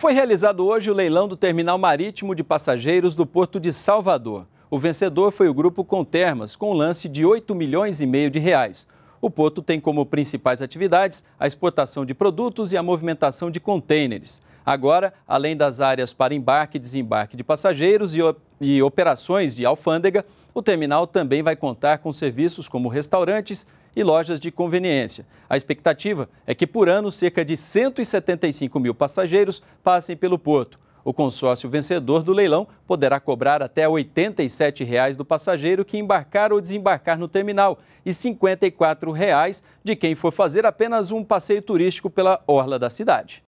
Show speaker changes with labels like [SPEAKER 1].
[SPEAKER 1] Foi realizado hoje o leilão do terminal marítimo de passageiros do Porto de Salvador. O vencedor foi o grupo Contermas, com um lance de 8 milhões e meio de reais. O porto tem como principais atividades a exportação de produtos e a movimentação de contêineres. Agora, além das áreas para embarque e desembarque de passageiros e, e operações de alfândega, o terminal também vai contar com serviços como restaurantes e lojas de conveniência. A expectativa é que por ano cerca de 175 mil passageiros passem pelo porto. O consórcio vencedor do leilão poderá cobrar até R$ 87,00 do passageiro que embarcar ou desembarcar no terminal e R$ 54,00 de quem for fazer apenas um passeio turístico pela orla da cidade.